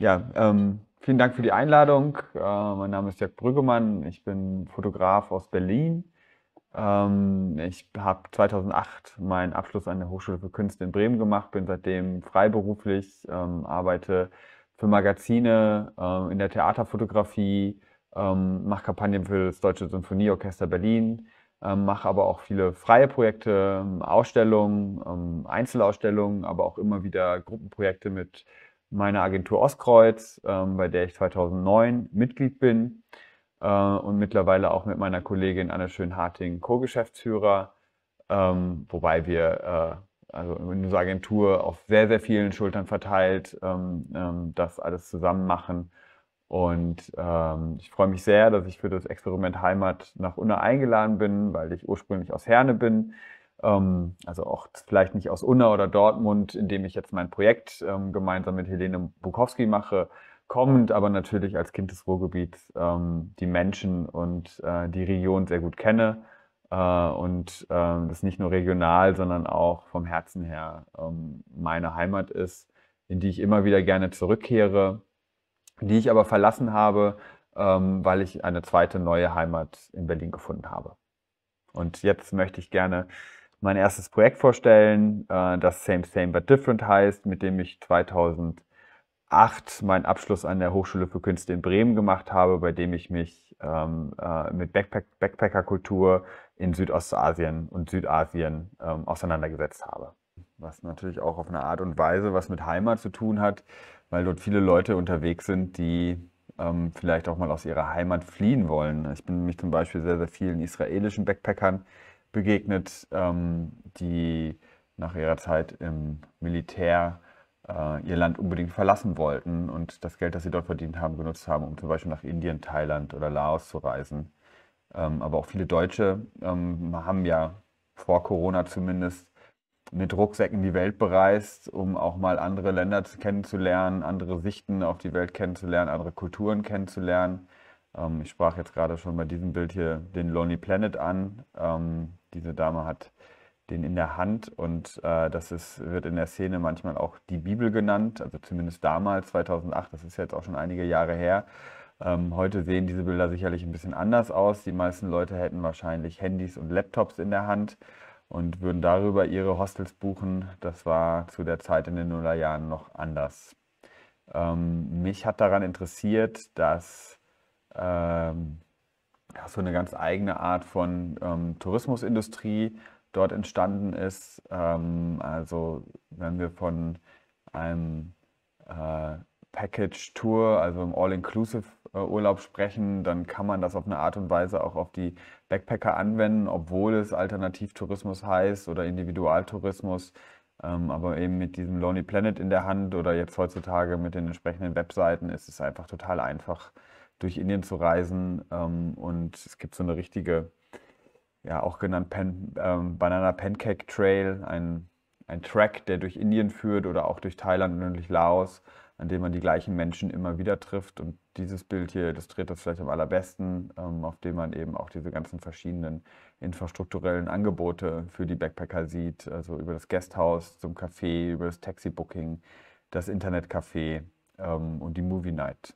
Ja, ähm, vielen Dank für die Einladung. Äh, mein Name ist Jörg Brüggemann. Ich bin Fotograf aus Berlin. Ähm, ich habe 2008 meinen Abschluss an der Hochschule für Künste in Bremen gemacht, bin seitdem freiberuflich, ähm, arbeite für Magazine, ähm, in der Theaterfotografie, ähm, mache Kampagnen für das Deutsche Symphonieorchester Berlin, ähm, mache aber auch viele freie Projekte, ähm, Ausstellungen, Einzelausstellungen, aber auch immer wieder Gruppenprojekte mit meiner Agentur Ostkreuz, ähm, bei der ich 2009 Mitglied bin äh, und mittlerweile auch mit meiner Kollegin Anna Schön-Harting Co-Geschäftsführer, ähm, wobei wir äh, also unsere Agentur auf sehr, sehr vielen Schultern verteilt ähm, ähm das alles zusammen machen. Und ähm, ich freue mich sehr, dass ich für das Experiment Heimat nach Unna eingeladen bin, weil ich ursprünglich aus Herne bin ähm, also auch vielleicht nicht aus Unna oder Dortmund, in dem ich jetzt mein Projekt ähm, gemeinsam mit Helene Bukowski mache, kommend, aber natürlich als Kind des Ruhrgebiets ähm, die Menschen und äh, die Region sehr gut kenne äh, und das nicht nur regional, sondern auch vom Herzen her meine Heimat ist, in die ich immer wieder gerne zurückkehre, die ich aber verlassen habe, weil ich eine zweite neue Heimat in Berlin gefunden habe. Und jetzt möchte ich gerne mein erstes Projekt vorstellen, äh, das Same, Same, but Different heißt, mit dem ich 2008 meinen Abschluss an der Hochschule für Künste in Bremen gemacht habe, bei dem ich mich ähm, äh, mit Backpack Backpacker-Kultur in Südostasien und Südasien ähm, auseinandergesetzt habe. Was natürlich auch auf eine Art und Weise was mit Heimat zu tun hat, weil dort viele Leute unterwegs sind, die ähm, vielleicht auch mal aus ihrer Heimat fliehen wollen. Ich bin nämlich zum Beispiel sehr, sehr vielen israelischen Backpackern begegnet, ähm, die nach ihrer Zeit im Militär äh, ihr Land unbedingt verlassen wollten und das Geld, das sie dort verdient haben, genutzt haben, um zum Beispiel nach Indien, Thailand oder Laos zu reisen. Ähm, aber auch viele Deutsche ähm, haben ja vor Corona zumindest mit Rucksäcken die Welt bereist, um auch mal andere Länder kennenzulernen, andere Sichten auf die Welt kennenzulernen, andere Kulturen kennenzulernen. Ähm, ich sprach jetzt gerade schon bei diesem Bild hier den Lonely Planet an. Ähm, diese Dame hat den in der Hand und äh, das ist, wird in der Szene manchmal auch die Bibel genannt, also zumindest damals, 2008, das ist jetzt auch schon einige Jahre her. Ähm, heute sehen diese Bilder sicherlich ein bisschen anders aus. Die meisten Leute hätten wahrscheinlich Handys und Laptops in der Hand und würden darüber ihre Hostels buchen. Das war zu der Zeit in den Nullerjahren noch anders. Ähm, mich hat daran interessiert, dass ähm, so eine ganz eigene Art von ähm, Tourismusindustrie dort entstanden ist. Ähm, also wenn wir von einem äh, Package Tour, also im All-Inclusive-Urlaub äh, sprechen, dann kann man das auf eine Art und Weise auch auf die Backpacker anwenden, obwohl es Alternativtourismus heißt oder Individualtourismus, ähm, aber eben mit diesem Lonely Planet in der Hand oder jetzt heutzutage mit den entsprechenden Webseiten ist es einfach total einfach, durch Indien zu reisen. Ähm, und es gibt so eine richtige, ja, auch genannt Pan, ähm, Banana Pancake Trail, ein, ein Track, der durch Indien führt oder auch durch Thailand und durch Laos, an dem man die gleichen Menschen immer wieder trifft. Und dieses Bild hier illustriert das vielleicht am allerbesten, ähm, auf dem man eben auch diese ganzen verschiedenen infrastrukturellen Angebote für die Backpacker sieht, also über das Guesthouse zum Café, über das Taxi-Booking, das Internetcafé ähm, und die Movie Night.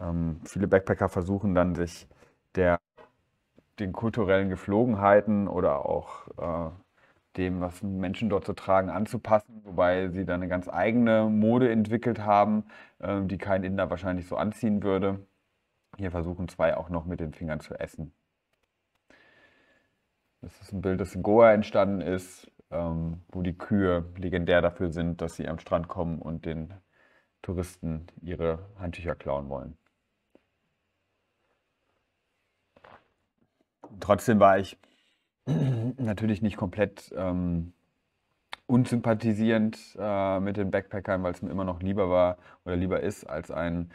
Ähm, viele Backpacker versuchen dann, sich der, den kulturellen Geflogenheiten oder auch äh, dem, was Menschen dort so tragen, anzupassen, wobei sie dann eine ganz eigene Mode entwickelt haben, äh, die kein Inder wahrscheinlich so anziehen würde. Hier versuchen zwei auch noch mit den Fingern zu essen. Das ist ein Bild, das in Goa entstanden ist, ähm, wo die Kühe legendär dafür sind, dass sie am Strand kommen und den Touristen ihre Handtücher klauen wollen. trotzdem war ich natürlich nicht komplett ähm, unsympathisierend äh, mit den Backpackern, weil es mir immer noch lieber war oder lieber ist als ein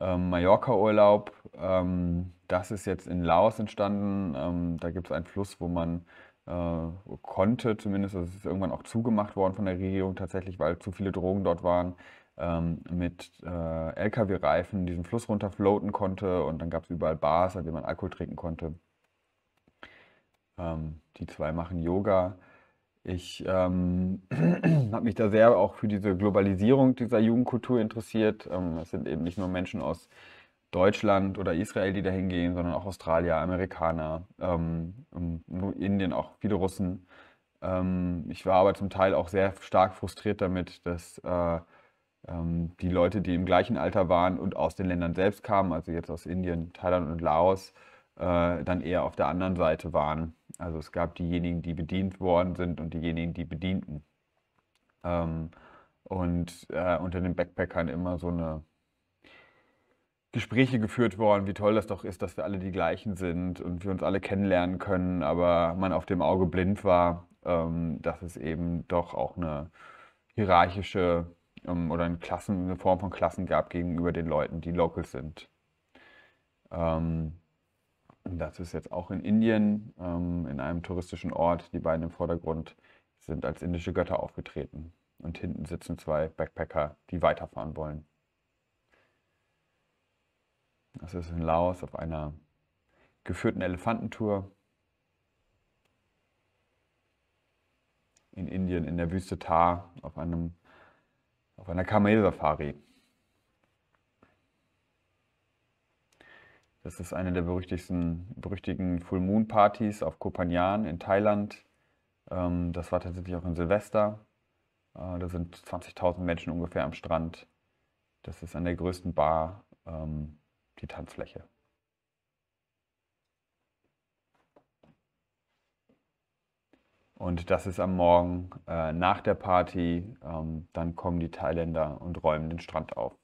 ähm, Mallorca-Urlaub. Ähm, das ist jetzt in Laos entstanden. Ähm, da gibt es einen Fluss, wo man äh, konnte, zumindest, das ist irgendwann auch zugemacht worden von der Regierung tatsächlich, weil zu viele Drogen dort waren ähm, mit äh, LKW-Reifen diesen Fluss runterfloaten konnte und dann gab es überall Bars, an denen man Alkohol trinken konnte. Ähm, die zwei machen Yoga. Ich ähm, habe mich da sehr auch für diese Globalisierung dieser Jugendkultur interessiert. Ähm, es sind eben nicht nur Menschen aus Deutschland oder Israel, die da hingehen, sondern auch Australier, Amerikaner, ähm, Indien, auch viele Russen. Ähm, ich war aber zum Teil auch sehr stark frustriert damit, dass äh, ähm, die Leute, die im gleichen Alter waren und aus den Ländern selbst kamen, also jetzt aus Indien, Thailand und Laos, äh, dann eher auf der anderen Seite waren. Also es gab diejenigen, die bedient worden sind und diejenigen, die bedienten. Ähm, und äh, unter den Backpackern immer so eine Gespräche geführt worden, wie toll das doch ist, dass wir alle die gleichen sind und wir uns alle kennenlernen können, aber man auf dem Auge blind war, ähm, dass es eben doch auch eine hierarchische ähm, oder eine, Klassen, eine, Form von Klassen gab gegenüber den Leuten, die Locals sind. Ähm, das ist jetzt auch in Indien, ähm, in einem touristischen Ort. Die beiden im Vordergrund sind als indische Götter aufgetreten. Und hinten sitzen zwei Backpacker, die weiterfahren wollen. Das ist in Laos auf einer geführten Elefantentour. In Indien, in der Wüste Thar, auf, einem, auf einer Kamelsafari. Das ist eine der berüchtigsten, berüchtigten Full Moon Partys auf Kopanjan in Thailand. Ähm, das war tatsächlich auch in Silvester. Äh, da sind 20.000 Menschen ungefähr am Strand. Das ist an der größten Bar ähm, die Tanzfläche. Und das ist am Morgen äh, nach der Party. Ähm, dann kommen die Thailänder und räumen den Strand auf.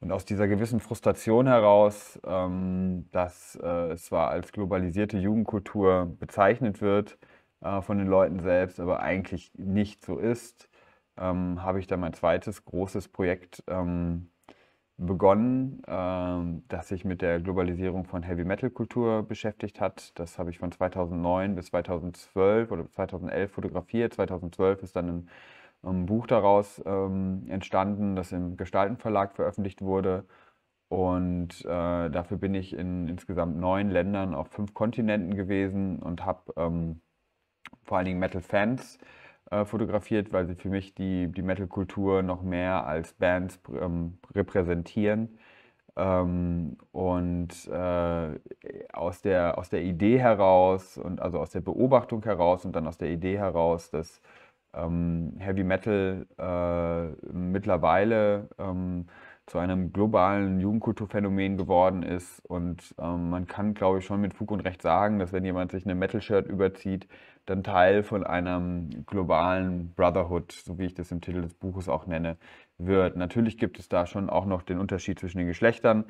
Und aus dieser gewissen Frustration heraus, ähm, dass äh, es zwar als globalisierte Jugendkultur bezeichnet wird äh, von den Leuten selbst, aber eigentlich nicht so ist, ähm, habe ich dann mein zweites großes Projekt ähm, begonnen, ähm, das sich mit der Globalisierung von Heavy Metal Kultur beschäftigt hat. Das habe ich von 2009 bis 2012 oder 2011 fotografiert. 2012 ist dann ein ein Buch daraus ähm, entstanden, das im Gestaltenverlag veröffentlicht wurde. Und äh, dafür bin ich in insgesamt neun Ländern auf fünf Kontinenten gewesen und habe ähm, vor allen Dingen Metal-Fans äh, fotografiert, weil sie für mich die, die Metal-Kultur noch mehr als Bands ähm, repräsentieren. Ähm, und äh, aus, der, aus der Idee heraus und also aus der Beobachtung heraus und dann aus der Idee heraus, dass ähm, Heavy Metal äh, mittlerweile ähm, zu einem globalen Jugendkulturphänomen geworden ist. Und ähm, man kann, glaube ich, schon mit Fug und Recht sagen, dass wenn jemand sich eine Metal-Shirt überzieht, dann Teil von einem globalen Brotherhood, so wie ich das im Titel des Buches auch nenne, wird. Natürlich gibt es da schon auch noch den Unterschied zwischen den Geschlechtern,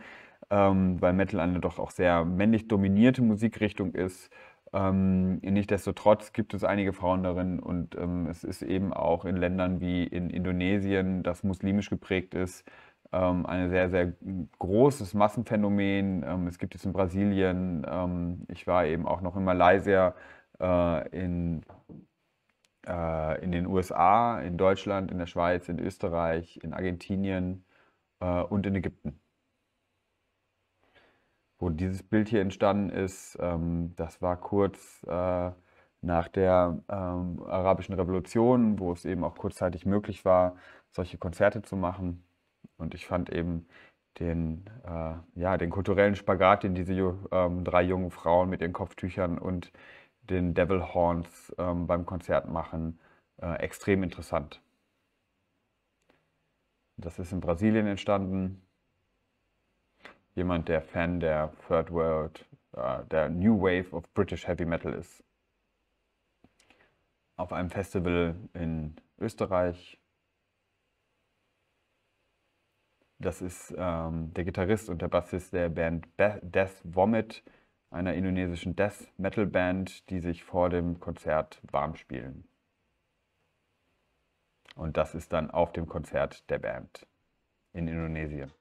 ähm, weil Metal eine doch auch sehr männlich dominierte Musikrichtung ist. Ähm, Nichtsdestotrotz gibt es einige Frauen darin und ähm, es ist eben auch in Ländern wie in Indonesien, das muslimisch geprägt ist, ähm, ein sehr, sehr großes Massenphänomen. Ähm, es gibt es in Brasilien, ähm, ich war eben auch noch in Malaysia, äh, in, äh, in den USA, in Deutschland, in der Schweiz, in Österreich, in Argentinien äh, und in Ägypten wo dieses Bild hier entstanden ist, ähm, das war kurz äh, nach der ähm, Arabischen Revolution, wo es eben auch kurzzeitig möglich war, solche Konzerte zu machen. Und ich fand eben den, äh, ja, den kulturellen Spagat, den diese ähm, drei jungen Frauen mit ihren Kopftüchern und den Devil Horns ähm, beim Konzert machen, äh, extrem interessant. Das ist in Brasilien entstanden jemand, der Fan der Third World, äh, der New Wave of British Heavy Metal ist. Auf einem Festival in Österreich. Das ist ähm, der Gitarrist und der Bassist der Band Be Death Vomit, einer indonesischen Death Metal Band, die sich vor dem Konzert warm spielen. Und das ist dann auf dem Konzert der Band in Indonesien.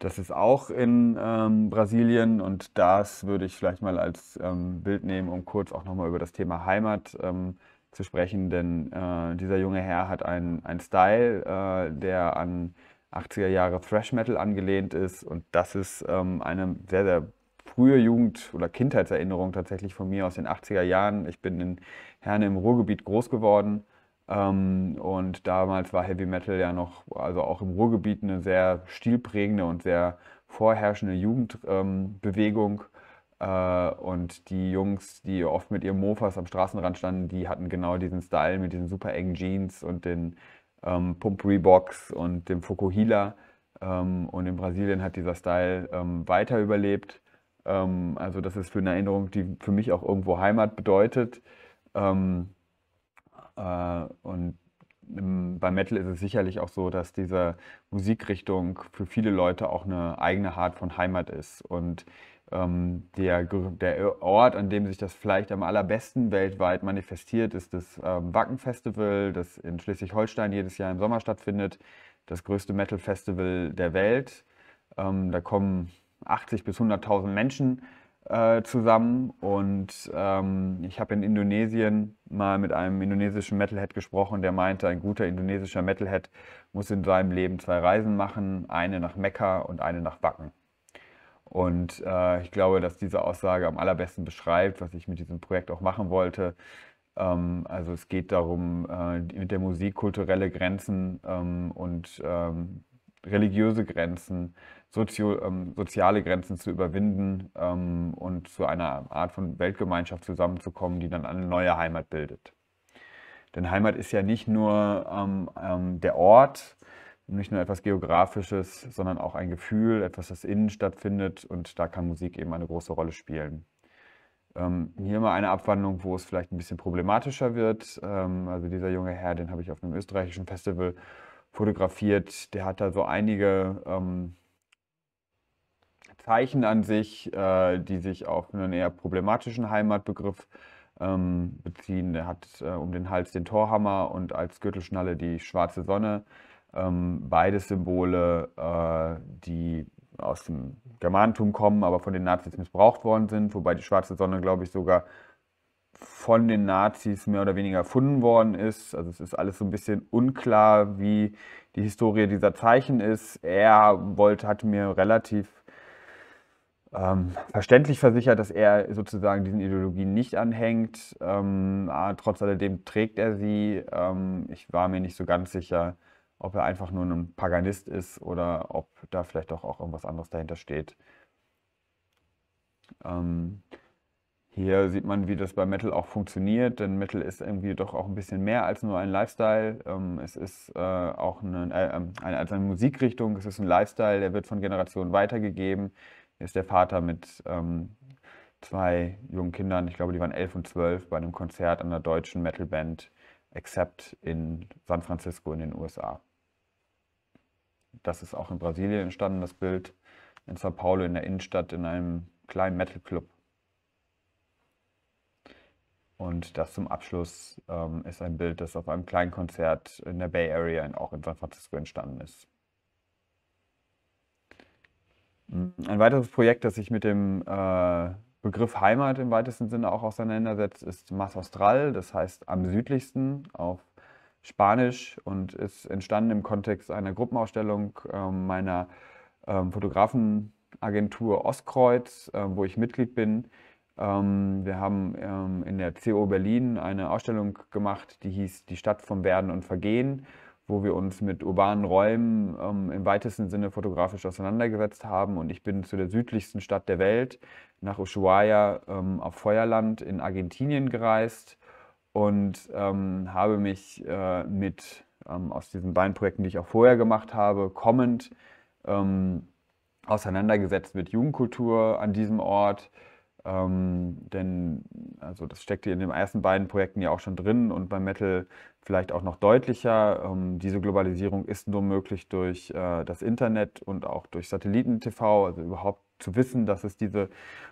Das ist auch in ähm, Brasilien und das würde ich vielleicht mal als ähm, Bild nehmen, um kurz auch nochmal über das Thema Heimat ähm, zu sprechen, denn äh, dieser junge Herr hat einen, Style, äh, der an 80er Jahre Thrash Metal angelehnt ist und das ist ähm, eine sehr, sehr frühe Jugend- oder Kindheitserinnerung tatsächlich von mir aus den 80er Jahren. Ich bin in Herne im Ruhrgebiet groß geworden ähm, und damals war Heavy Metal ja noch, also auch im Ruhrgebiet, eine sehr stilprägende und sehr vorherrschende Jugendbewegung. Ähm, und die Jungs, die oft mit ihren Mofas am Straßenrand standen, die hatten genau diesen Style mit diesen super engen Jeans und den ähm, Pump Reeboks und dem Fukuhila. Ähm, und in Brasilien hat dieser Style ähm, weiter überlebt. Ähm, also das ist für eine Erinnerung, die für mich auch irgendwo Heimat bedeutet. Ähm, äh, und im, bei Metal ist es sicherlich auch so, dass diese Musikrichtung für viele Leute auch eine eigene Art von Heimat ist. Und ähm, der, der Ort, an dem sich das vielleicht am allerbesten weltweit manifestiert, ist das ähm, Wacken-Festival, das in Schleswig-Holstein jedes Jahr im Sommer stattfindet. Das größte Metal-Festival der Welt. Ähm, da kommen 80 bis 100.000 Menschen äh, zusammen und ähm, ich habe in Indonesien mal mit einem indonesischen Metalhead gesprochen, der meinte, ein guter indonesischer Metalhead muss in seinem Leben zwei Reisen machen, eine nach Mekka und eine nach Wacken. Und äh, ich glaube, dass diese Aussage am allerbesten beschreibt, was ich mit diesem Projekt auch machen wollte. Ähm, also es geht darum, äh, mit der Musik kulturelle Grenzen ähm, und ähm, religiöse Grenzen Sozio, ähm, soziale Grenzen zu überwinden ähm, und zu einer Art von Weltgemeinschaft zusammenzukommen, die dann eine neue Heimat bildet. Denn Heimat ist ja nicht nur ähm, ähm der Ort, nicht nur etwas Geografisches, sondern auch ein Gefühl, etwas, das innen stattfindet und da kann Musik eben eine große Rolle spielen. Ähm, hier mal eine Abwandlung, wo es vielleicht ein bisschen problematischer wird. Ähm, also dieser junge Herr, den habe ich auf einem österreichischen Festival fotografiert, der hat da so einige Zeichen an sich, äh, die sich auf einen eher problematischen Heimatbegriff ähm, beziehen. Er hat äh, um den Hals den Torhammer und als Gürtelschnalle die schwarze Sonne. Ähm, beides Symbole, äh, die aus dem Germanentum kommen, aber von den Nazis missbraucht worden sind, wobei die schwarze Sonne, glaube ich, sogar von den Nazis mehr oder weniger erfunden worden ist. Also es ist alles so ein bisschen unklar, wie die Historie dieser Zeichen ist. Er wollte, hat mir relativ ähm, verständlich versichert, dass er sozusagen diesen Ideologien nicht anhängt. Ähm, ah, trotz alledem trägt er sie. Ähm, ich war mir nicht so ganz sicher, ob er einfach nur ein Paganist ist oder ob da vielleicht doch auch irgendwas anderes dahinter steht. Ähm, hier sieht man, wie das bei Metal auch funktioniert, denn Metal ist irgendwie doch auch ein bisschen mehr als nur ein Lifestyle. Ähm, es ist äh, auch eine, äh, ähm, eine, als eine Musikrichtung, es ist ein Lifestyle, der wird von Generationen weitergegeben ist der Vater mit ähm, zwei jungen Kindern, ich glaube, die waren elf und zwölf, bei einem Konzert an der deutschen Metalband Accept in San Francisco in den USA. Das ist auch in Brasilien entstanden, das Bild, in Sao Paulo in der Innenstadt in einem kleinen Metal-Club. Und das zum Abschluss ähm, ist ein Bild, das auf einem kleinen Konzert in der Bay Area, auch in San Francisco, entstanden ist. Ein weiteres Projekt, das sich mit dem äh, Begriff Heimat im weitesten Sinne auch auseinandersetzt, ist Mas Austral, das heißt am südlichsten auf Spanisch und ist entstanden im Kontext einer Gruppenausstellung äh, meiner ähm, Fotografenagentur Ostkreuz, äh, wo ich Mitglied bin. Ähm, wir haben ähm, in der CO Berlin eine Ausstellung gemacht, die hieß Die Stadt vom Werden und Vergehen wo wir uns mit urbanen Räumen ähm, im weitesten Sinne fotografisch auseinandergesetzt haben. Und ich bin zu der südlichsten Stadt der Welt, nach Ushuaia ähm, auf Feuerland in Argentinien gereist und ähm, habe mich äh, mit ähm, aus diesen beiden Projekten, die ich auch vorher gemacht habe, kommend ähm, auseinandergesetzt mit Jugendkultur an diesem Ort ähm, denn also das steckte in den ersten beiden Projekten ja auch schon drin und beim Metal vielleicht auch noch deutlicher. Ähm, diese Globalisierung ist nur möglich durch äh, das Internet und auch durch Satellitentv, also überhaupt zu wissen, dass es diese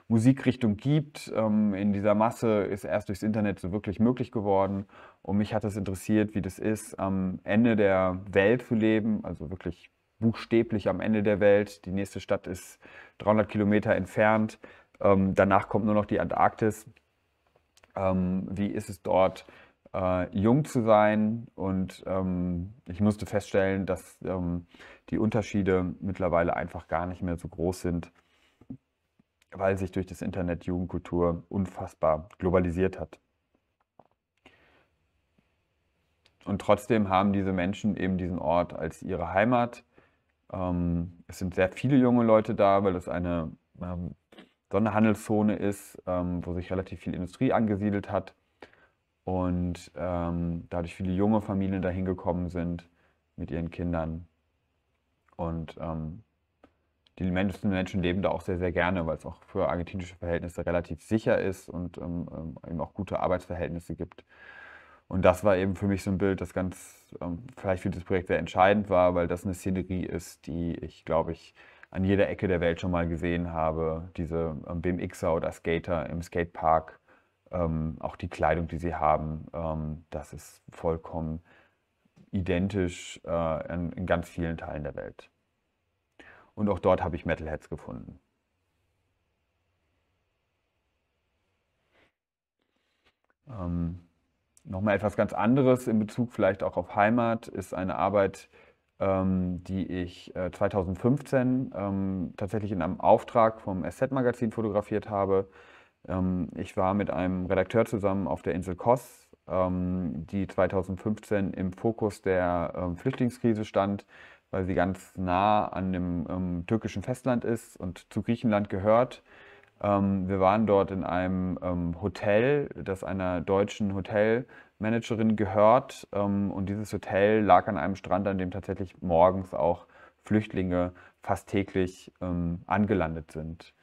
Musikrichtung gibt. Ähm, in dieser Masse ist erst durchs Internet so wirklich möglich geworden. Und mich hat es interessiert, wie das ist, am Ende der Welt zu leben, also wirklich buchstäblich am Ende der Welt. Die nächste Stadt ist 300 Kilometer entfernt. Ähm, danach kommt nur noch die Antarktis. Ähm, wie ist es dort, äh, jung zu sein? Und ähm, ich musste feststellen, dass ähm, die Unterschiede mittlerweile einfach gar nicht mehr so groß sind, weil sich durch das Internet Jugendkultur unfassbar globalisiert hat. Und trotzdem haben diese Menschen eben diesen Ort als ihre Heimat. Ähm, es sind sehr viele junge Leute da, weil das eine ähm, eine Handelszone ist, ähm, wo sich relativ viel Industrie angesiedelt hat und ähm, dadurch viele junge Familien dahin gekommen sind mit ihren Kindern. Und ähm, die Menschen, Menschen leben da auch sehr, sehr gerne, weil es auch für argentinische Verhältnisse relativ sicher ist und ähm, ähm, eben auch gute Arbeitsverhältnisse gibt. Und das war eben für mich so ein Bild, das ganz, ähm, vielleicht für dieses Projekt sehr entscheidend war, weil das eine Szenerie ist, die ich, glaube ich, an jeder Ecke der Welt schon mal gesehen habe. Diese ähm, BMXer oder Skater im Skatepark, ähm, auch die Kleidung, die sie haben, ähm, das ist vollkommen identisch äh, in, in ganz vielen Teilen der Welt. Und auch dort habe ich Metalheads gefunden. Ähm, Nochmal etwas ganz anderes in Bezug vielleicht auch auf Heimat ist eine Arbeit, ähm, die ich äh, 2015 ähm, tatsächlich in einem Auftrag vom SZ-Magazin fotografiert habe. Ähm, ich war mit einem Redakteur zusammen auf der Insel Kos, ähm, die 2015 im Fokus der ähm, Flüchtlingskrise stand, weil sie ganz nah an dem ähm, türkischen Festland ist und zu Griechenland gehört ähm, wir waren dort in einem ähm, Hotel, das einer deutschen Hotelmanagerin gehört. Ähm, und dieses Hotel lag an einem Strand, an dem tatsächlich morgens auch Flüchtlinge fast täglich ähm, angelandet sind.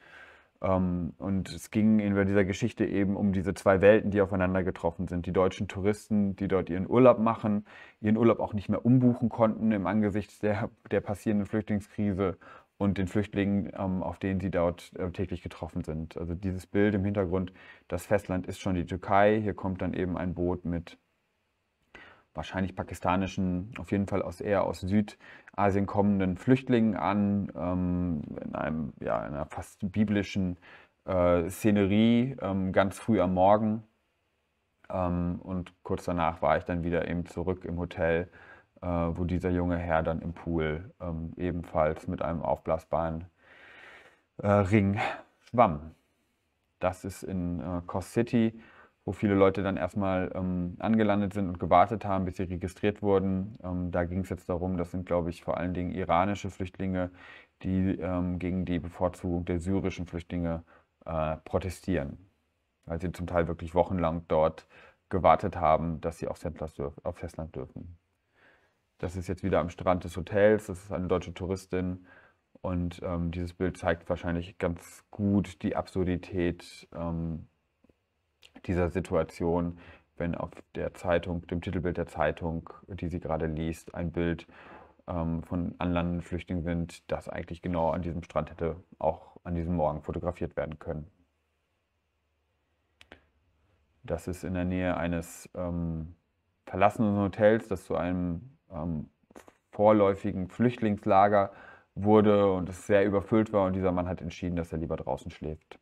Ähm, und es ging in dieser Geschichte eben um diese zwei Welten, die aufeinander getroffen sind. Die deutschen Touristen, die dort ihren Urlaub machen, ihren Urlaub auch nicht mehr umbuchen konnten im Angesicht der, der passierenden Flüchtlingskrise und den Flüchtlingen, ähm, auf denen sie dort äh, täglich getroffen sind. Also dieses Bild im Hintergrund, das Festland ist schon die Türkei, hier kommt dann eben ein Boot mit wahrscheinlich pakistanischen, auf jeden Fall aus, eher aus Südasien kommenden Flüchtlingen an, ähm, in, einem, ja, einer fast biblischen äh, Szenerie, ähm, ganz früh am Morgen. Ähm, und kurz danach war ich dann wieder eben zurück im Hotel äh, wo dieser junge Herr dann im Pool ähm, ebenfalls mit einem aufblasbaren äh, Ring schwamm. Das ist in äh, Cos City, wo viele Leute dann erstmal ähm, angelandet sind und gewartet haben, bis sie registriert wurden. Ähm, da ging es jetzt darum, das sind, glaube ich, vor allen Dingen iranische Flüchtlinge, die ähm, gegen die Bevorzugung der syrischen Flüchtlinge äh, protestieren, weil sie zum Teil wirklich wochenlang dort gewartet haben, dass sie auf Festland dürfen. Das ist jetzt wieder am Strand des Hotels, das ist eine deutsche Touristin. Und ähm, dieses Bild zeigt wahrscheinlich ganz gut die Absurdität ähm, dieser Situation, wenn auf der Zeitung, dem Titelbild der Zeitung, die sie gerade liest, ein Bild ähm, von anlandenden Flüchtlingen sind, das eigentlich genau an diesem Strand hätte auch an diesem Morgen fotografiert werden können. Das ist in der Nähe eines ähm, verlassenen Hotels, das zu einem ähm, vorläufigen Flüchtlingslager wurde und es sehr überfüllt war und dieser Mann hat entschieden, dass er lieber draußen schläft.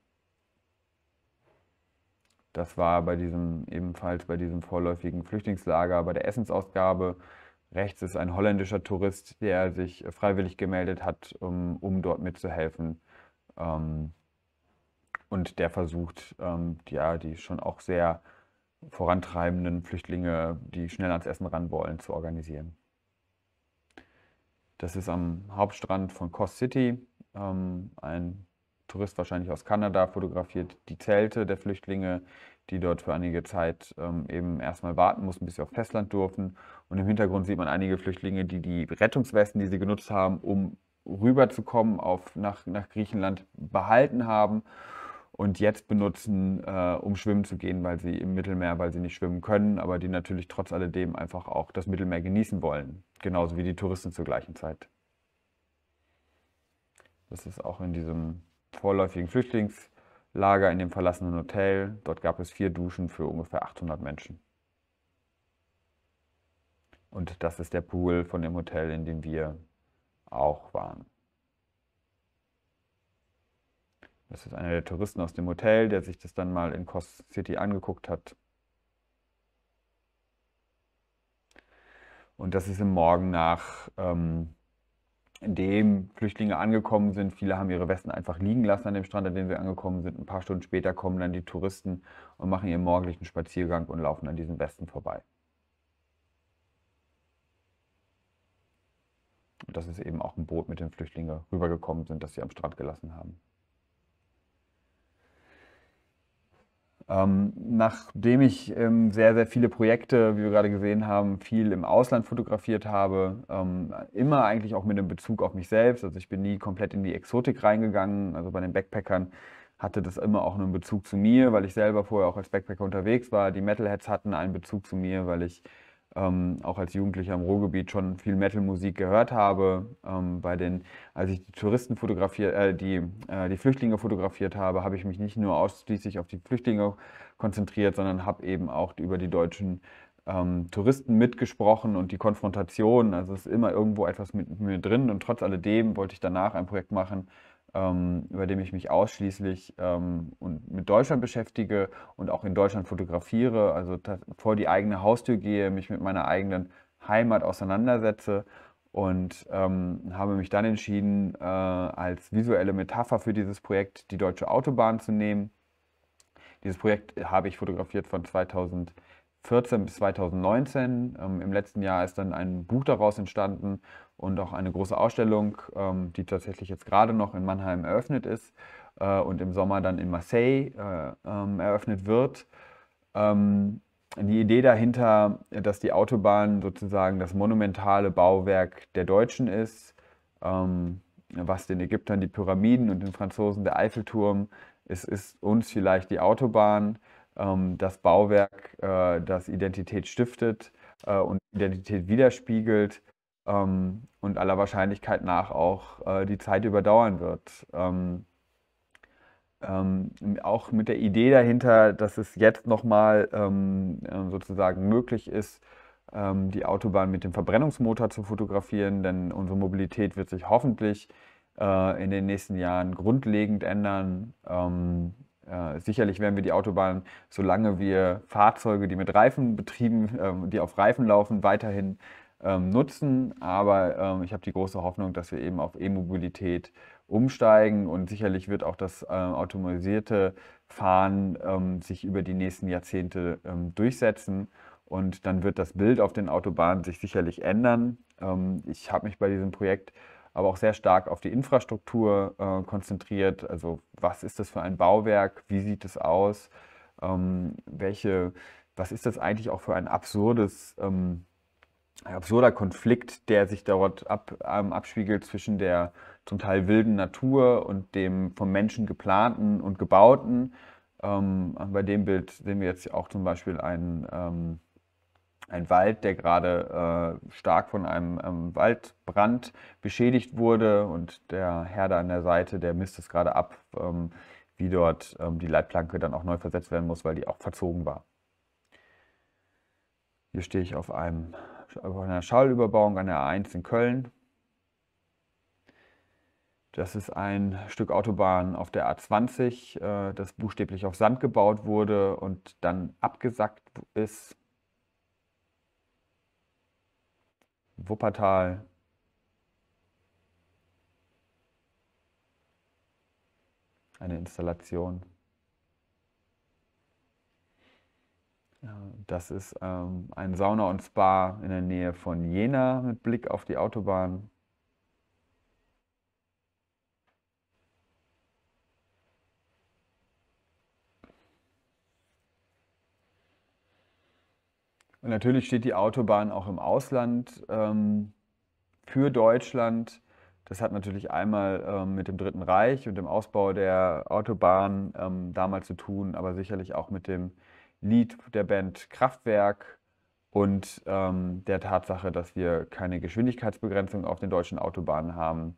Das war bei diesem ebenfalls bei diesem vorläufigen Flüchtlingslager bei der Essensausgabe. Rechts ist ein holländischer Tourist, der sich freiwillig gemeldet hat, um, um dort mitzuhelfen. Ähm, und der versucht, ähm, ja, die schon auch sehr vorantreibenden Flüchtlinge, die schnell ans Essen ran wollen, zu organisieren. Das ist am Hauptstrand von Cost City. Ähm, ein Tourist wahrscheinlich aus Kanada fotografiert die Zelte der Flüchtlinge, die dort für einige Zeit ähm, eben erstmal warten mussten, bis sie auf Festland durften. Und im Hintergrund sieht man einige Flüchtlinge, die die Rettungswesten, die sie genutzt haben, um rüberzukommen auf, nach, nach Griechenland, behalten haben und jetzt benutzen, äh, um schwimmen zu gehen, weil sie im Mittelmeer, weil sie nicht schwimmen können, aber die natürlich trotz alledem einfach auch das Mittelmeer genießen wollen genauso wie die Touristen zur gleichen Zeit. Das ist auch in diesem vorläufigen Flüchtlingslager in dem verlassenen Hotel. Dort gab es vier Duschen für ungefähr 800 Menschen. Und das ist der Pool von dem Hotel, in dem wir auch waren. Das ist einer der Touristen aus dem Hotel, der sich das dann mal in Kos City angeguckt hat Und das ist im Morgen nach ähm, dem Flüchtlinge angekommen sind. Viele haben ihre Westen einfach liegen lassen an dem Strand, an dem sie angekommen sind. Ein paar Stunden später kommen dann die Touristen und machen ihren morgendlichen Spaziergang und laufen an diesen Westen vorbei. Und das ist eben auch ein Boot, mit dem Flüchtlinge rübergekommen sind, das sie am Strand gelassen haben. Ähm, nachdem ich ähm, sehr, sehr viele Projekte, wie wir gerade gesehen haben, viel im Ausland fotografiert habe, ähm, immer eigentlich auch mit einem Bezug auf mich selbst. Also ich bin nie komplett in die Exotik reingegangen. Also bei den Backpackern hatte das immer auch einen Bezug zu mir, weil ich selber vorher auch als Backpacker unterwegs war. Die Metalheads hatten einen Bezug zu mir, weil ich ähm, auch als Jugendlicher im Ruhrgebiet schon viel Metal-Musik gehört habe. Ähm, bei den, als ich die Touristen fotografiert, äh, die, äh, die Flüchtlinge fotografiert habe, habe ich mich nicht nur ausschließlich auf die Flüchtlinge konzentriert, sondern habe eben auch über die deutschen ähm, Touristen mitgesprochen und die Konfrontation. Also es ist immer irgendwo etwas mit mir drin und trotz alledem wollte ich danach ein Projekt machen, ähm, über dem ich mich ausschließlich ähm, und mit Deutschland beschäftige und auch in Deutschland fotografiere, also vor die eigene Haustür gehe, mich mit meiner eigenen Heimat auseinandersetze und ähm, habe mich dann entschieden, äh, als visuelle Metapher für dieses Projekt die deutsche Autobahn zu nehmen. Dieses Projekt habe ich fotografiert von 2000 2014 bis 2019. Ähm, Im letzten Jahr ist dann ein Buch daraus entstanden und auch eine große Ausstellung, ähm, die tatsächlich jetzt gerade noch in Mannheim eröffnet ist äh, und im Sommer dann in Marseille äh, ähm, eröffnet wird. Ähm, die Idee dahinter, dass die Autobahn sozusagen das monumentale Bauwerk der Deutschen ist, ähm, was den Ägyptern die Pyramiden und den Franzosen der Eiffelturm, es ist uns vielleicht die Autobahn. Ähm, das Bauwerk, äh, das Identität stiftet äh, und Identität widerspiegelt ähm, und aller Wahrscheinlichkeit nach auch äh, die Zeit überdauern wird. Ähm, ähm, auch mit der Idee dahinter, dass es jetzt nochmal ähm, sozusagen möglich ist, ähm, die Autobahn mit dem Verbrennungsmotor zu fotografieren, denn unsere Mobilität wird sich hoffentlich äh, in den nächsten Jahren grundlegend ändern. Ähm, äh, sicherlich werden wir die Autobahn, solange wir Fahrzeuge, die mit Reifen betrieben, ähm, die auf Reifen laufen, weiterhin ähm, nutzen. Aber ähm, ich habe die große Hoffnung, dass wir eben auf E-Mobilität umsteigen und sicherlich wird auch das äh, automatisierte Fahren ähm, sich über die nächsten Jahrzehnte ähm, durchsetzen. Und dann wird das Bild auf den Autobahnen sich sicherlich ändern. Ähm, ich habe mich bei diesem Projekt aber auch sehr stark auf die Infrastruktur äh, konzentriert. Also was ist das für ein Bauwerk? Wie sieht es aus? Ähm, welche, was ist das eigentlich auch für ein absurdes, ähm, absurder Konflikt, der sich dort ab, ähm, abspiegelt zwischen der zum Teil wilden Natur und dem vom Menschen geplanten und gebauten? Ähm, bei dem Bild sehen wir jetzt auch zum Beispiel einen ähm, ein Wald, der gerade äh, stark von einem ähm, Waldbrand beschädigt wurde und der Herr da an der Seite, der misst es gerade ab, ähm, wie dort ähm, die Leitplanke dann auch neu versetzt werden muss, weil die auch verzogen war. Hier stehe ich auf, einem, auf einer Schallüberbauung an der A1 in Köln. Das ist ein Stück Autobahn auf der A20, äh, das buchstäblich auf Sand gebaut wurde und dann abgesackt ist Wuppertal, eine Installation. Das ist ähm, ein Sauna und Spa in der Nähe von Jena mit Blick auf die Autobahn. Und natürlich steht die Autobahn auch im Ausland ähm, für Deutschland. Das hat natürlich einmal ähm, mit dem Dritten Reich und dem Ausbau der Autobahn ähm, damals zu tun, aber sicherlich auch mit dem Lied der Band Kraftwerk und ähm, der Tatsache, dass wir keine Geschwindigkeitsbegrenzung auf den deutschen Autobahnen haben.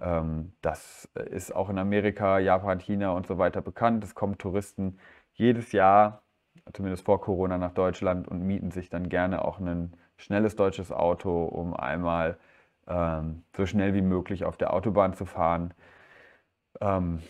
Ähm, das ist auch in Amerika, Japan, China und so weiter bekannt. Es kommen Touristen jedes Jahr zumindest vor Corona, nach Deutschland und mieten sich dann gerne auch ein schnelles deutsches Auto, um einmal ähm, so schnell wie möglich auf der Autobahn zu fahren. Ähm,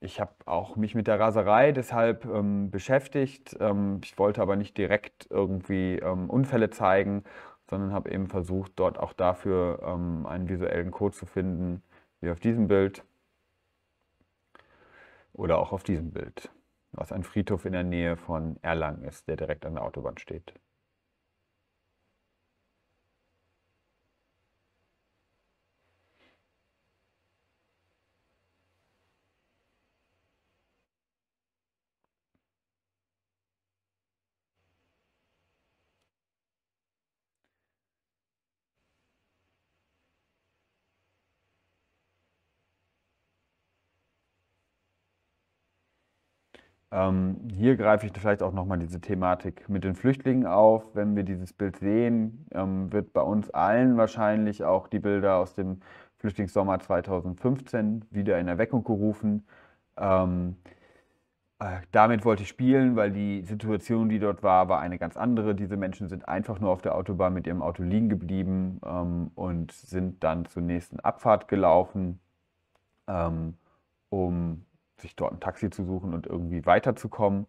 ich habe auch mich mit der Raserei deshalb ähm, beschäftigt. Ähm, ich wollte aber nicht direkt irgendwie ähm, Unfälle zeigen, sondern habe eben versucht, dort auch dafür ähm, einen visuellen Code zu finden, wie auf diesem Bild oder auch auf diesem Bild was ein Friedhof in der Nähe von Erlangen ist, der direkt an der Autobahn steht. Ähm, hier greife ich vielleicht auch nochmal diese Thematik mit den Flüchtlingen auf. Wenn wir dieses Bild sehen, ähm, wird bei uns allen wahrscheinlich auch die Bilder aus dem Flüchtlingssommer 2015 wieder in Erweckung gerufen. Ähm, äh, damit wollte ich spielen, weil die Situation, die dort war, war eine ganz andere. Diese Menschen sind einfach nur auf der Autobahn mit ihrem Auto liegen geblieben ähm, und sind dann zur nächsten Abfahrt gelaufen, ähm, um sich dort ein Taxi zu suchen und irgendwie weiterzukommen.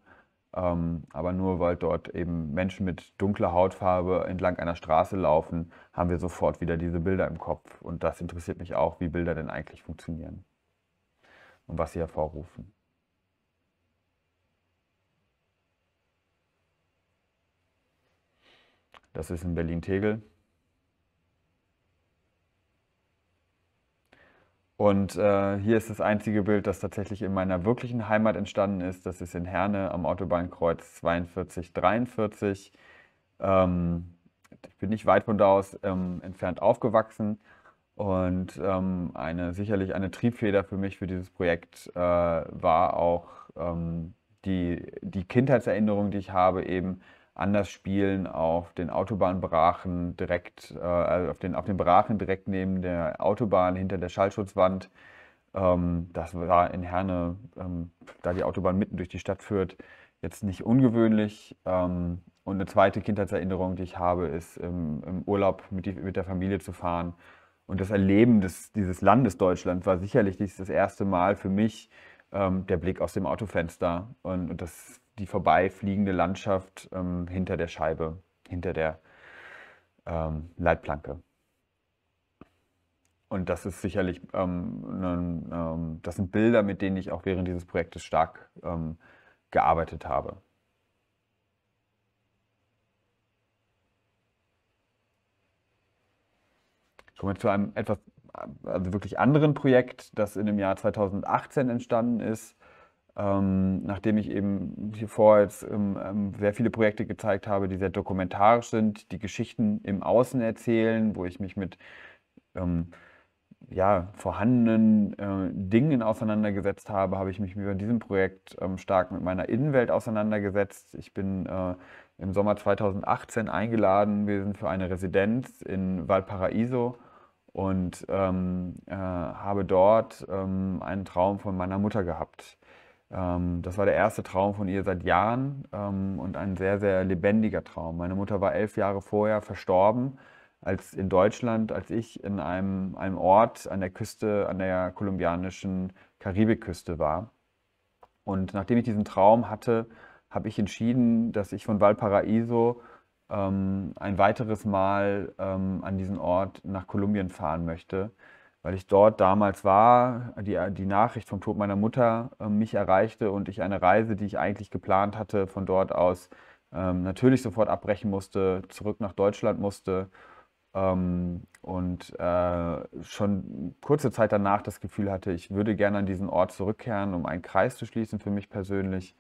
Ähm, aber nur weil dort eben Menschen mit dunkler Hautfarbe entlang einer Straße laufen, haben wir sofort wieder diese Bilder im Kopf. Und das interessiert mich auch, wie Bilder denn eigentlich funktionieren und was sie hervorrufen. Das ist in Berlin-Tegel. Und äh, hier ist das einzige Bild, das tatsächlich in meiner wirklichen Heimat entstanden ist. Das ist in Herne am Autobahnkreuz 42, 43. Ähm, ich bin nicht weit von da aus ähm, entfernt aufgewachsen. Und ähm, eine, sicherlich eine Triebfeder für mich für dieses Projekt äh, war auch ähm, die, die Kindheitserinnerung, die ich habe, eben anders spielen auf den Autobahnbrachen direkt, äh, also auf, den, auf den Brachen direkt neben der Autobahn hinter der Schallschutzwand. Ähm, das war in Herne, ähm, da die Autobahn mitten durch die Stadt führt, jetzt nicht ungewöhnlich. Ähm, und eine zweite Kindheitserinnerung, die ich habe, ist im, im Urlaub mit, die, mit der Familie zu fahren. Und das Erleben des, dieses Landes Deutschland war sicherlich das erste Mal für mich ähm, der Blick aus dem Autofenster. Und, und das die vorbeifliegende Landschaft ähm, hinter der Scheibe, hinter der ähm, Leitplanke. Und das ist sicherlich, ähm, ne, ähm, das sind Bilder, mit denen ich auch während dieses Projektes stark ähm, gearbeitet habe. Kommen wir zu einem etwas, also wirklich anderen Projekt, das in dem Jahr 2018 entstanden ist ähm, nachdem ich eben hier vorher jetzt ähm, ähm, sehr viele Projekte gezeigt habe, die sehr dokumentarisch sind, die Geschichten im Außen erzählen, wo ich mich mit ähm, ja, vorhandenen äh, Dingen auseinandergesetzt habe, habe ich mich über diesem Projekt ähm, stark mit meiner Innenwelt auseinandergesetzt. Ich bin äh, im Sommer 2018 eingeladen gewesen für eine Residenz in Valparaiso und ähm, äh, habe dort einen Traum von meiner Mutter gehabt ähm, das war der erste Traum von ihr seit Jahren ähm, und ein sehr, sehr lebendiger Traum. Meine Mutter war elf Jahre vorher verstorben, als in Deutschland, als ich in einem, einem Ort an der Küste, an der kolumbianischen Karibikküste war. Und nachdem ich diesen Traum hatte, habe ich entschieden, dass ich von Valparaiso ähm, ein weiteres Mal an diesen Ort nach Kolumbien fahren möchte weil ich dort damals war, die, die Nachricht vom Tod meiner Mutter äh, mich erreichte und ich eine Reise, die ich eigentlich geplant hatte, von dort aus ähm, natürlich sofort abbrechen musste, zurück nach Deutschland musste ähm, und äh, schon kurze Zeit danach das Gefühl hatte, ich würde gerne an diesen Ort zurückkehren, um einen Kreis zu schließen für mich persönlich.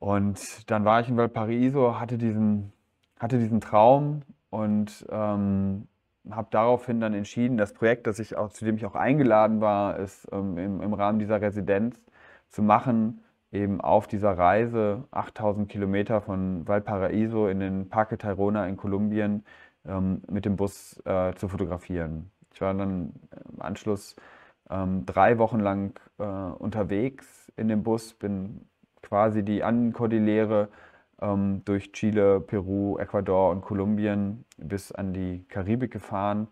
Und dann war ich in Valparaiso, hatte diesen, hatte diesen Traum und ähm, habe daraufhin dann entschieden, das Projekt, das ich auch, zu dem ich auch eingeladen war, ist ähm, im, im, Rahmen dieser Residenz zu machen, eben auf dieser Reise 8000 Kilometer von Valparaiso in den Parque Tayrona in Kolumbien ähm, mit dem Bus äh, zu fotografieren. Ich war dann im Anschluss ähm, drei Wochen lang äh, unterwegs in dem Bus, bin quasi die Andenkordillere ähm, durch Chile, Peru, Ecuador und Kolumbien bis an die Karibik gefahren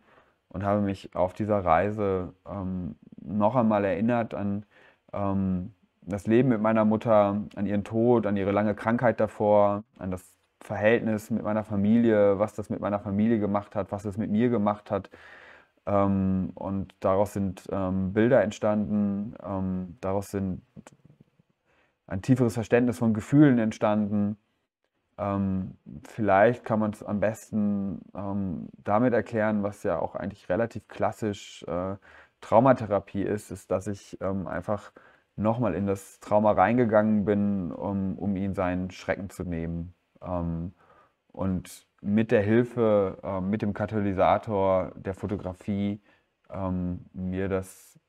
und habe mich auf dieser Reise ähm, noch einmal erinnert an ähm, das Leben mit meiner Mutter, an ihren Tod, an ihre lange Krankheit davor, an das Verhältnis mit meiner Familie, was das mit meiner Familie gemacht hat, was es mit mir gemacht hat. Ähm, und daraus sind ähm, Bilder entstanden, ähm, daraus sind ein tieferes Verständnis von Gefühlen entstanden. Ähm, vielleicht kann man es am besten ähm, damit erklären, was ja auch eigentlich relativ klassisch äh, Traumatherapie ist, ist, dass ich ähm, einfach nochmal in das Trauma reingegangen bin, um, um ihn seinen Schrecken zu nehmen. Ähm, und mit der Hilfe, äh, mit dem Katalysator der Fotografie ähm, mir das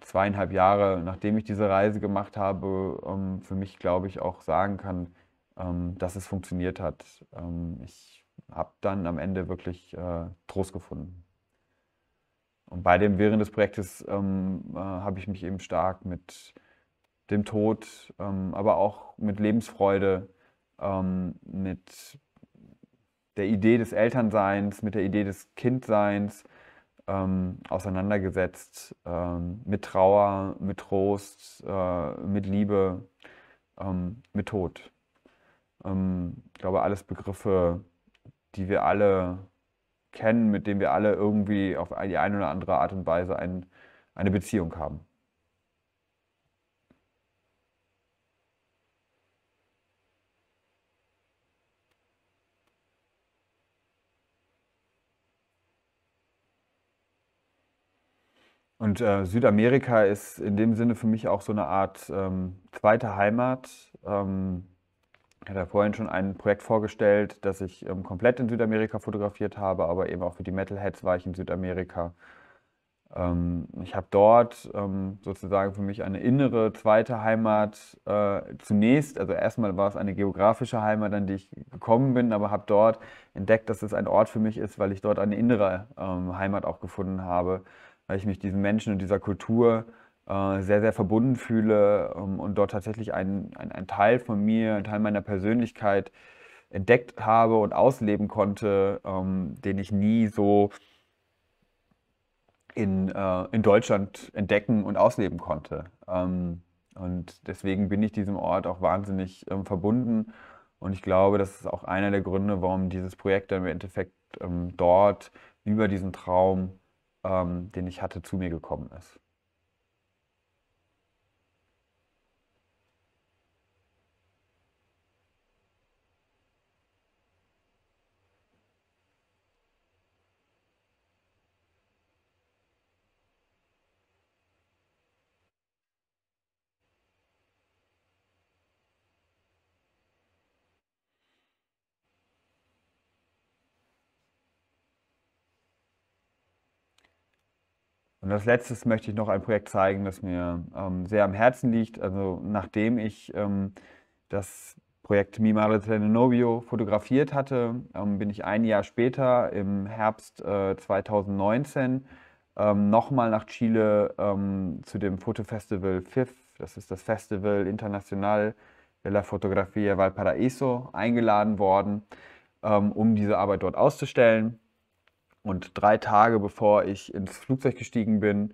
zweieinhalb Jahre, nachdem ich diese Reise gemacht habe, ähm, für mich, glaube ich, auch sagen kann, ähm, dass es funktioniert hat. Ähm, ich habe dann am Ende wirklich äh, Trost gefunden. Und bei dem während des Projektes ähm, äh, habe ich mich eben stark mit dem Tod, ähm, aber auch mit Lebensfreude, ähm, mit der Idee des Elternseins, mit der Idee des Kindseins ähm, auseinandergesetzt, ähm, mit Trauer, mit Trost, äh, mit Liebe, ähm, mit Tod. Ähm, ich glaube, alles Begriffe, die wir alle kennen, mit denen wir alle irgendwie auf die eine oder andere Art und Weise ein, eine Beziehung haben. Und äh, Südamerika ist in dem Sinne für mich auch so eine Art ähm, zweite Heimat. Ähm, ich hatte vorhin schon ein Projekt vorgestellt, das ich ähm, komplett in Südamerika fotografiert habe, aber eben auch für die Metalheads war ich in Südamerika. Ähm, ich habe dort ähm, sozusagen für mich eine innere zweite Heimat äh, zunächst, also erstmal war es eine geografische Heimat, an die ich gekommen bin, aber habe dort entdeckt, dass es ein Ort für mich ist, weil ich dort eine innere ähm, Heimat auch gefunden habe, weil ich mich diesen Menschen und dieser Kultur äh, sehr, sehr verbunden fühle ähm, und dort tatsächlich einen ein Teil von mir, einen Teil meiner Persönlichkeit entdeckt habe und ausleben konnte, ähm, den ich nie so in, äh, in Deutschland entdecken und ausleben konnte. Ähm, und deswegen bin ich diesem Ort auch wahnsinnig ähm, verbunden. Und ich glaube, das ist auch einer der Gründe, warum dieses Projekt dann im Endeffekt ähm, dort über diesen Traum, den ich hatte, zu mir gekommen ist. Und als letztes möchte ich noch ein Projekt zeigen, das mir ähm, sehr am Herzen liegt. Also nachdem ich ähm, das Projekt Mimare Telenovio fotografiert hatte, ähm, bin ich ein Jahr später im Herbst äh, 2019 ähm, nochmal nach Chile ähm, zu dem Fotofestival FIF, das ist das Festival International de la Fotografía Valparaíso, eingeladen worden, ähm, um diese Arbeit dort auszustellen. Und drei Tage bevor ich ins Flugzeug gestiegen bin,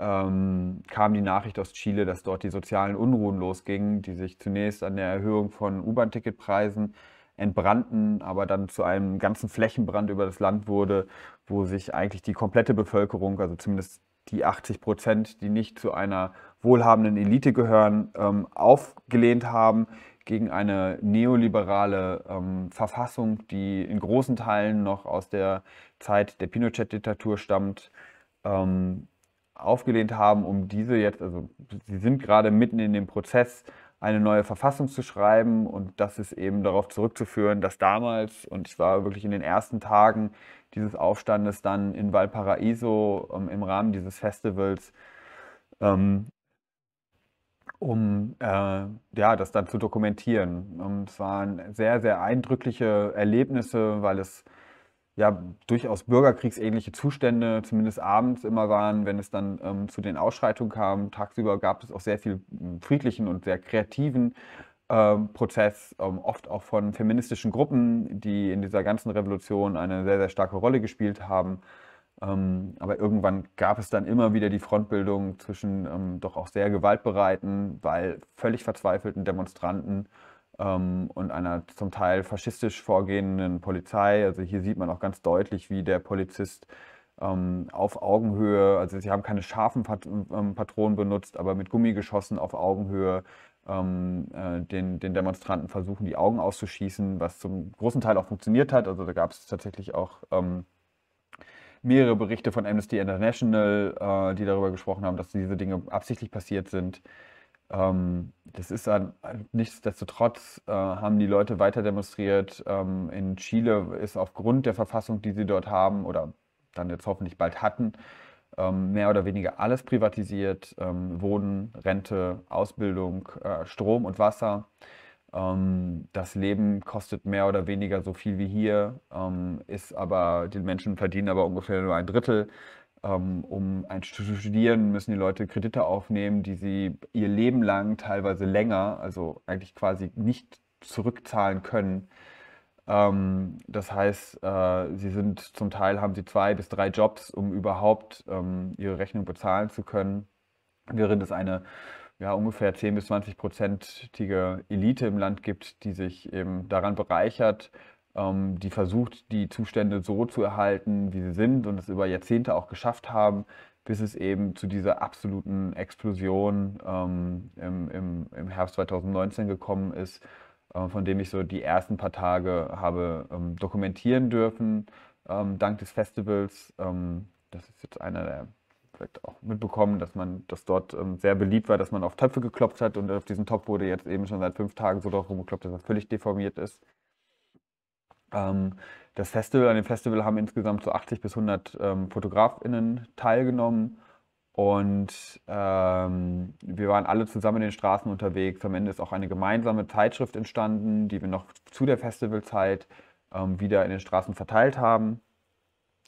ähm, kam die Nachricht aus Chile, dass dort die sozialen Unruhen losgingen, die sich zunächst an der Erhöhung von U-Bahn-Ticketpreisen entbrannten, aber dann zu einem ganzen Flächenbrand über das Land wurde, wo sich eigentlich die komplette Bevölkerung, also zumindest die 80 Prozent, die nicht zu einer wohlhabenden Elite gehören, ähm, aufgelehnt haben, gegen eine neoliberale ähm, Verfassung, die in großen Teilen noch aus der Zeit der Pinochet-Diktatur stammt, ähm, aufgelehnt haben, um diese jetzt, also sie sind gerade mitten in dem Prozess, eine neue Verfassung zu schreiben und das ist eben darauf zurückzuführen, dass damals, und ich war wirklich in den ersten Tagen dieses Aufstandes dann in Valparaiso ähm, im Rahmen dieses Festivals, ähm, um äh, ja, das dann zu dokumentieren. Und es waren sehr, sehr eindrückliche Erlebnisse, weil es ja durchaus bürgerkriegsähnliche Zustände, zumindest abends immer waren, wenn es dann ähm, zu den Ausschreitungen kam. Tagsüber gab es auch sehr viel hm, friedlichen und sehr kreativen äh, Prozess, ähm, oft auch von feministischen Gruppen, die in dieser ganzen Revolution eine sehr, sehr starke Rolle gespielt haben. Ähm, aber irgendwann gab es dann immer wieder die Frontbildung zwischen ähm, doch auch sehr gewaltbereiten, weil völlig verzweifelten Demonstranten ähm, und einer zum Teil faschistisch vorgehenden Polizei. Also hier sieht man auch ganz deutlich, wie der Polizist ähm, auf Augenhöhe, also sie haben keine scharfen Pat ähm, Patronen benutzt, aber mit Gummigeschossen auf Augenhöhe ähm, äh, den, den, Demonstranten versuchen, die Augen auszuschießen, was zum großen Teil auch funktioniert hat. Also da gab es tatsächlich auch ähm, mehrere Berichte von Amnesty International, äh, die darüber gesprochen haben, dass diese Dinge absichtlich passiert sind. Ähm, das ist an, nichtsdestotrotz äh, haben die Leute weiter demonstriert. Ähm, in Chile ist aufgrund der Verfassung, die sie dort haben oder dann jetzt hoffentlich bald hatten, ähm, mehr oder weniger alles privatisiert: ähm, Wohnen, Rente, Ausbildung, äh, Strom und Wasser. Ähm, das Leben kostet mehr oder weniger so viel wie hier, ähm, ist aber, die Menschen verdienen aber ungefähr nur ein Drittel. Ähm, um ein Studieren müssen die Leute Kredite aufnehmen, die sie ihr Leben lang, teilweise länger, also eigentlich quasi nicht zurückzahlen können. Ähm, das heißt, äh, sie sind zum Teil haben sie zwei bis drei Jobs, um überhaupt ähm, ihre Rechnung bezahlen zu können, während es eine ja, ungefähr 10 bis 20 prozentige Elite im Land gibt, die sich eben daran bereichert, ähm, die versucht, die Zustände so zu erhalten, wie sie sind und es über Jahrzehnte auch geschafft haben, bis es eben zu dieser absoluten Explosion ähm, im, im, im, Herbst 2019 gekommen ist, äh, von dem ich so die ersten paar Tage habe ähm, dokumentieren dürfen, ähm, dank des Festivals. Ähm, das ist jetzt einer der vielleicht auch mitbekommen, dass man, dass dort ähm, sehr beliebt war, dass man auf Töpfe geklopft hat und auf diesen Topf wurde jetzt eben schon seit fünf Tagen so drauf rumgeklopft, dass er völlig deformiert ist. Ähm, das Festival, an dem Festival haben insgesamt so 80 bis 100 ähm, FotografInnen teilgenommen und ähm, wir waren alle zusammen in den Straßen unterwegs. Am Ende ist auch eine gemeinsame Zeitschrift entstanden, die wir noch zu der Festivalzeit ähm, wieder in den Straßen verteilt haben.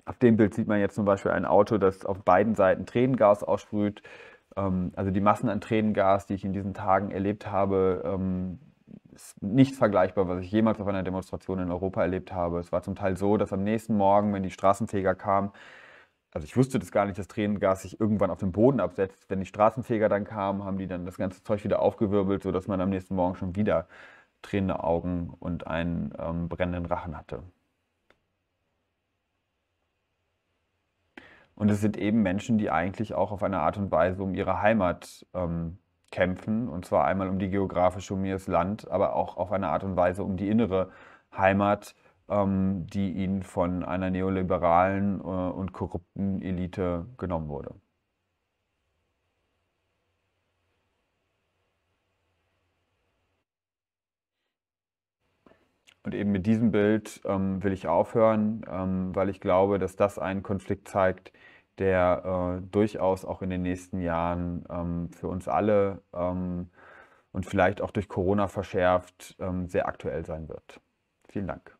Auf dem Bild sieht man jetzt zum Beispiel ein Auto, das auf beiden Seiten Tränengas aussprüht. Ähm, also die Massen an Tränengas, die ich in diesen Tagen erlebt habe, ähm, ist nicht vergleichbar, was ich jemals auf einer Demonstration in Europa erlebt habe. Es war zum Teil so, dass am nächsten Morgen, wenn die Straßenfeger kamen, also ich wusste das gar nicht, dass Tränengas sich irgendwann auf den Boden absetzt. Wenn die Straßenfeger dann kamen, haben die dann das ganze Zeug wieder aufgewirbelt, sodass man am nächsten Morgen schon wieder tränende Augen und einen ähm, brennenden Rachen hatte. Und es sind eben Menschen, die eigentlich auch auf eine Art und Weise um ihre Heimat ähm, kämpfen. Und zwar einmal um die geografische, um ihr Land, aber auch auf eine Art und Weise um die innere Heimat, ähm, die ihnen von einer neoliberalen äh, und korrupten Elite genommen wurde. Und eben mit diesem Bild ähm, will ich aufhören, ähm, weil ich glaube, dass das einen Konflikt zeigt, der äh, durchaus auch in den nächsten Jahren ähm, für uns alle ähm, und vielleicht auch durch Corona verschärft ähm, sehr aktuell sein wird. Vielen Dank.